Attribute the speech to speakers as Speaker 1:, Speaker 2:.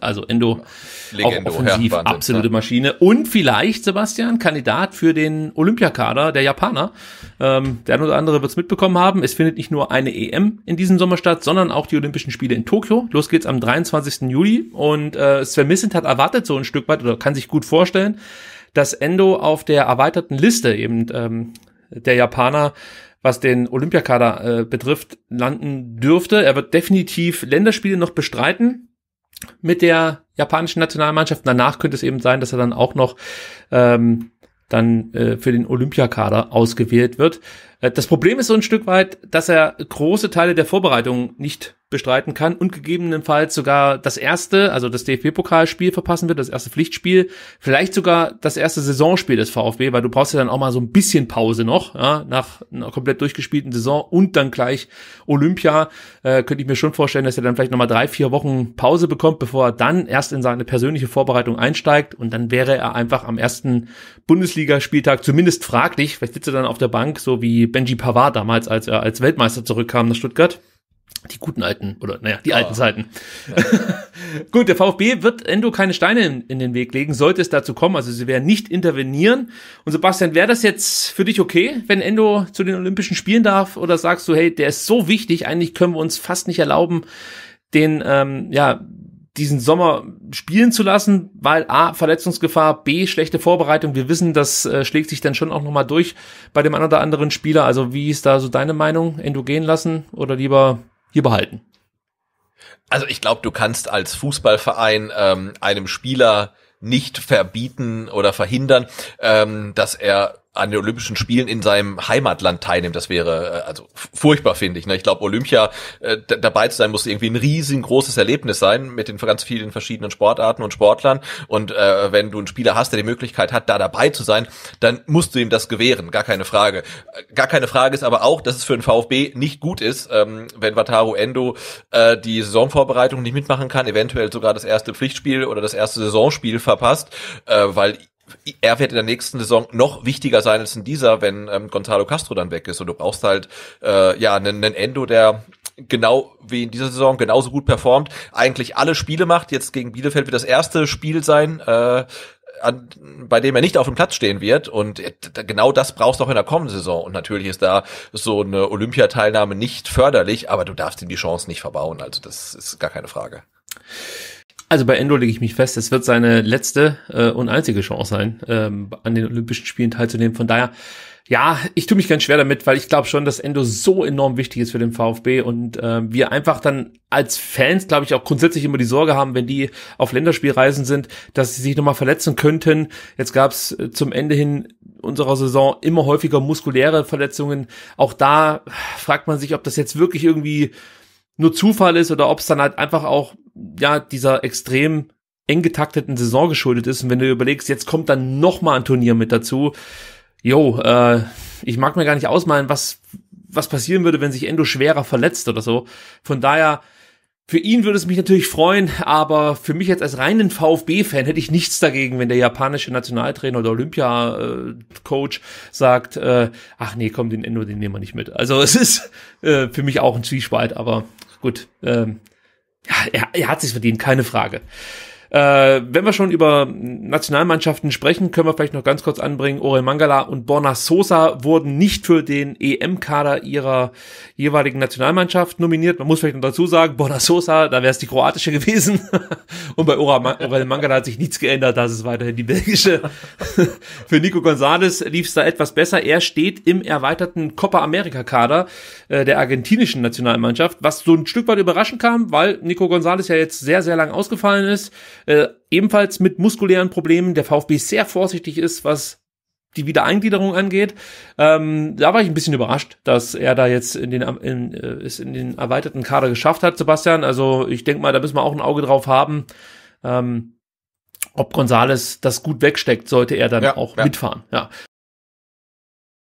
Speaker 1: Also Endo, Legendo, auch offensiv ja, absolute Maschine. Und vielleicht, Sebastian, Kandidat für den Olympiakader der Japaner. Ähm, der eine oder andere wird es mitbekommen haben. Es findet nicht nur eine EM in diesem Sommer statt, sondern auch die Olympischen Spiele in Tokio. Los geht's am 23. Juli. Und äh, Sven Missent hat erwartet so ein Stück weit oder kann sich gut vorstellen, dass Endo auf der erweiterten Liste eben ähm, der Japaner was den Olympiakader äh, betrifft, landen dürfte. Er wird definitiv Länderspiele noch bestreiten mit der japanischen Nationalmannschaft. Danach könnte es eben sein, dass er dann auch noch ähm, dann äh, für den Olympiakader ausgewählt wird. Äh, das Problem ist so ein Stück weit, dass er große Teile der Vorbereitung nicht bestreiten kann und gegebenenfalls sogar das erste, also das DFB-Pokalspiel verpassen wird, das erste Pflichtspiel, vielleicht sogar das erste Saisonspiel des VfB, weil du brauchst ja dann auch mal so ein bisschen Pause noch, ja, nach einer komplett durchgespielten Saison und dann gleich Olympia, äh, könnte ich mir schon vorstellen, dass er dann vielleicht nochmal drei, vier Wochen Pause bekommt, bevor er dann erst in seine persönliche Vorbereitung einsteigt und dann wäre er einfach am ersten Bundesligaspieltag zumindest fraglich, vielleicht sitzt er dann auf der Bank, so wie Benji Pavard damals, als er als Weltmeister zurückkam nach Stuttgart die guten alten, oder naja, die oh. alten Zeiten. Ja. Gut, der VfB wird Endo keine Steine in, in, den Weg legen, sollte es dazu kommen. Also sie werden nicht intervenieren. Und Sebastian, wäre das jetzt für dich okay, wenn Endo zu den Olympischen Spielen darf? Oder sagst du, hey, der ist so wichtig, eigentlich können wir uns fast nicht erlauben, den, ähm, ja, diesen Sommer spielen zu lassen, weil A, Verletzungsgefahr, B, schlechte Vorbereitung. Wir wissen, das äh, schlägt sich dann schon auch nochmal durch bei dem einen oder anderen Spieler. Also wie ist da so deine Meinung? Endo gehen lassen oder lieber hier behalten.
Speaker 2: Also ich glaube, du kannst als Fußballverein ähm, einem Spieler nicht verbieten oder verhindern, ähm, dass er an den Olympischen Spielen in seinem Heimatland teilnimmt. Das wäre äh, also furchtbar, finde ich. Ne? Ich glaube, Olympia äh, dabei zu sein, muss irgendwie ein riesengroßes Erlebnis sein mit den ganz vielen verschiedenen Sportarten und Sportlern. Und äh, wenn du einen Spieler hast, der die Möglichkeit hat, da dabei zu sein, dann musst du ihm das gewähren, gar keine Frage. Äh, gar keine Frage ist aber auch, dass es für den VfB nicht gut ist, ähm, wenn Wataru Endo äh, die Saisonvorbereitung nicht mitmachen kann, eventuell sogar das erste Pflichtspiel oder das erste Saisonspiel verpasst, äh, weil er wird in der nächsten Saison noch wichtiger sein als in dieser, wenn ähm, Gonzalo Castro dann weg ist. Und du brauchst halt äh, ja einen, einen Endo, der genau wie in dieser Saison genauso gut performt, eigentlich alle Spiele macht. Jetzt gegen Bielefeld wird das erste Spiel sein. Äh, an, bei dem er nicht auf dem Platz stehen wird. Und äh, genau das brauchst du auch in der kommenden Saison. Und natürlich ist da so eine Olympiateilnahme nicht förderlich, aber du darfst ihm die Chance nicht verbauen. Also das ist gar keine Frage.
Speaker 1: Also bei Endo lege ich mich fest, es wird seine letzte äh, und einzige Chance sein, ähm, an den Olympischen Spielen teilzunehmen. Von daher, ja, ich tue mich ganz schwer damit, weil ich glaube schon, dass Endo so enorm wichtig ist für den VfB und äh, wir einfach dann als Fans, glaube ich, auch grundsätzlich immer die Sorge haben, wenn die auf Länderspielreisen sind, dass sie sich nochmal verletzen könnten. Jetzt gab es äh, zum Ende hin unserer Saison immer häufiger muskuläre Verletzungen. Auch da fragt man sich, ob das jetzt wirklich irgendwie nur Zufall ist oder ob es dann halt einfach auch ja, dieser extrem eng getakteten Saison geschuldet ist. Und wenn du überlegst, jetzt kommt dann nochmal ein Turnier mit dazu. Jo, äh, ich mag mir gar nicht ausmalen, was, was passieren würde, wenn sich Endo schwerer verletzt oder so. Von daher, für ihn würde es mich natürlich freuen, aber für mich jetzt als reinen VfB-Fan hätte ich nichts dagegen, wenn der japanische Nationaltrainer oder Olympia-Coach sagt, äh, ach nee, komm, den Endo, den nehmen wir nicht mit. Also es ist äh, für mich auch ein Zwiespalt, aber gut, ähm, er, er hat sich verdient, keine Frage. Äh, wenn wir schon über Nationalmannschaften sprechen, können wir vielleicht noch ganz kurz anbringen, Orel Mangala und Borna Sosa wurden nicht für den EM-Kader ihrer jeweiligen Nationalmannschaft nominiert. Man muss vielleicht noch dazu sagen, Borna Sosa, da wäre es die kroatische gewesen. und bei Orel Mangala hat sich nichts geändert, das ist weiterhin die belgische. für Nico Gonzalez lief es da etwas besser. Er steht im erweiterten Copa America-Kader äh, der argentinischen Nationalmannschaft, was so ein Stück weit überraschend kam, weil Nico Gonzalez ja jetzt sehr, sehr lang ausgefallen ist. Äh, ebenfalls mit muskulären Problemen. Der VfB sehr vorsichtig ist, was die Wiedereingliederung angeht. Ähm, da war ich ein bisschen überrascht, dass er da jetzt in den, in, äh, es in den erweiterten Kader geschafft hat, Sebastian. Also ich denke mal, da müssen wir auch ein Auge drauf haben.
Speaker 2: Ähm, ob Gonzales das gut wegsteckt, sollte er dann ja, auch ja. mitfahren. Ja.